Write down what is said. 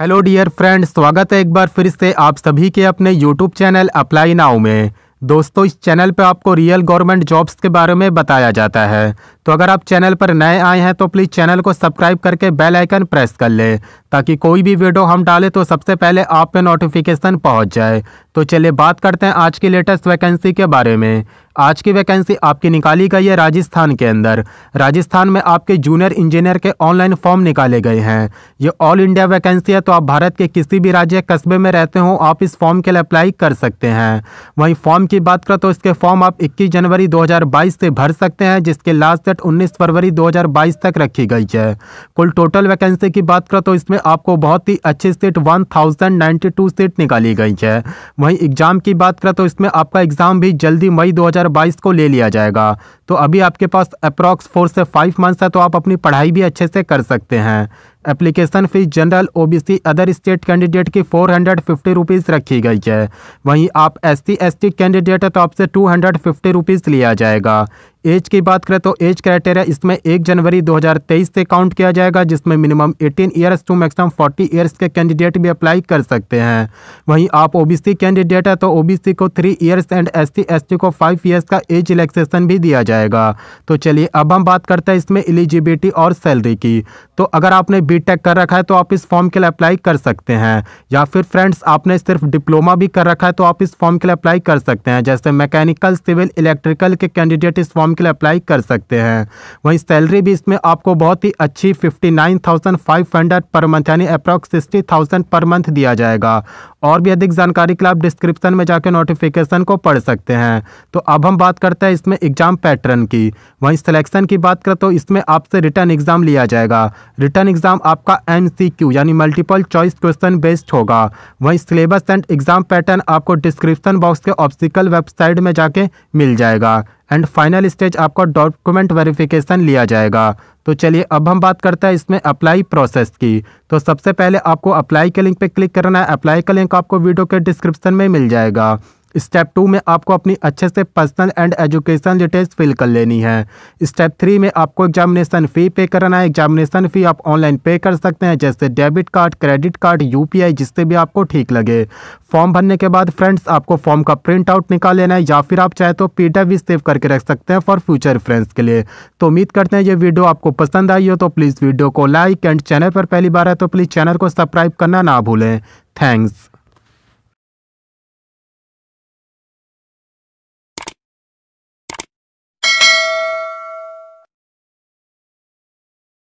hello dear friend स्वागत है एक बार फिर से आप सभी के अपने यूट्यूब चैनल अप्लाई नाउ में दोस्तों इस चैनल पर आपको रियल गवर्नमेंट जॉब्स के बारे में बताया जाता है तो अगर आप चैनल पर नए आए हैं तो प्लीज़ चैनल को सब्सक्राइब करके बेल आइकन प्रेस कर लें ताकि कोई भी वीडियो हम डालें तो सबसे पहले आप पे नोटिफिकेशन पहुंच जाए तो चलिए बात करते हैं आज की लेटेस्ट वैकेंसी के बारे में आज की वैकेंसी आपकी निकाली गई है राजस्थान के अंदर राजस्थान में आपके जूनियर इंजीनियर के ऑनलाइन फॉर्म निकाले गए हैं ये ऑल इंडिया वैकेंसी है तो आप भारत के किसी भी राज्य कस्बे में रहते हो आप इस फॉर्म के लिए अप्लाई कर सकते हैं वहीं फॉर्म की बात करें तो इसके फॉर्म आप इक्कीस जनवरी दो से भर सकते हैं जिसके लास्ट डेट उन्नीस फरवरी दो तक रखी गई है कुल टोटल वैकेंसी की बात करें तो इसमें आपको बहुत ही अच्छी सीट वन सीट निकाली गई है वहीं एग्जाम की बात करें तो इसमें आपका एग्जाम भी जल्दी मई दो 2022 को ले लिया जाएगा तो अभी आपके पास अप्रॉक्स फोर से फाइव मंथ्स है तो आप अपनी पढ़ाई भी अच्छे से कर सकते हैं application fees general OBC other state candidate की फोर हंड्रेड फिफ्टी रुपीज़ रखी गई है वहीं आप एस सी कैंडिडेट है तो आपसे टू हंड्रेड फिफ्टी रुपीज़ लिया जाएगा एज की बात करें तो एज क्राइटेरिया इसमें एक जनवरी 2023 से काउंट किया जाएगा जिसमें minimum 18 years to maximum 40 years के कैंडिडेट भी अप्लाई कर सकते हैं वहीं आप ओबीसी कैंडिडेट है तो ओबीसी को three years and S C को फाइव ईयर्स का एज रिलैक्सेशन भी दिया जाएगा जाएगा तो चलिए अब हम बात करते हैं इसमें एलिजिबिलिटी और सैलरी की तो अगर आपने बी कर रखा है तो आप इस फॉर्म के लिए अप्लाई कर सकते हैं या फिर फ्रेंड्स आपने सिर्फ डिप्लोमा भी कर रखा है तो आप इस फॉर्म के लिए अप्लाई कर सकते हैं जैसे मैकेनिकल सिविल इलेक्ट्रिकल के कैंडिडेट इस फॉर्म के लिए अप्लाई कर सकते हैं वहीं सैलरी भी इसमें आपको बहुत ही अच्छी फिफ्टी पर मंथ यानी अप्रॉक्स सिक्सटी पर मंथ दिया जाएगा और भी अधिक जानकारी के लिए आप डिस्क्रिप्शन में जाकर नोटिफिकेशन को पढ़ सकते हैं तो अब हम बात करते हैं इसमें एग्जाम पैटर्न पैटर्न की वहीं सिलेक्शन की बात करें तो इसमें आपसे रिटर्न एग्जाम लिया जाएगा रिटर्न एग्जाम आपका एम यानी मल्टीपल चॉइस क्वेश्चन बेस्ड होगा वहीं सिलेबस एंड एग्जाम पैटर्न आपको डिस्क्रिप्शन बॉक्स के ऑप्शिकल वेबसाइट में जाके मिल जाएगा एंड फाइनल स्टेज आपका डॉक्यूमेंट वेरिफिकेशन लिया जाएगा तो चलिए अब हम बात करते हैं इसमें अप्लाई प्रोसेस की तो सबसे पहले आपको अप्लाई के लिंक पे क्लिक करना है अप्लाई का लिंक आपको वीडियो के डिस्क्रिप्शन में मिल जाएगा स्टेप टू में आपको अपनी अच्छे से personal and education details fill कर लेनी है स्टेप थ्री में आपको एग्जामिनेशन फ़ी पे करना है एग्जामिनेशन फ़ी आप ऑनलाइन पे कर सकते हैं जैसे debit card credit card UPI जिससे भी आपको ठीक लगे फॉर्म भरने के बाद फ्रेंड्स आपको फॉर्म का प्रिंट आउट निकाल लेना है या फिर आप चाहे तो पी भी सेव करके रख सकते हैं फॉर फ्यूचर फ्रेंड्स के लिए तो उम्मीद करते हैं ये वीडियो आपको पसंद आई हो तो प्लीज़ वीडियो को लाइक एंड चैनल पर पहली बार है तो प्लीज़ चैनल को सब्सक्राइब करना ना भूलें थैंक्स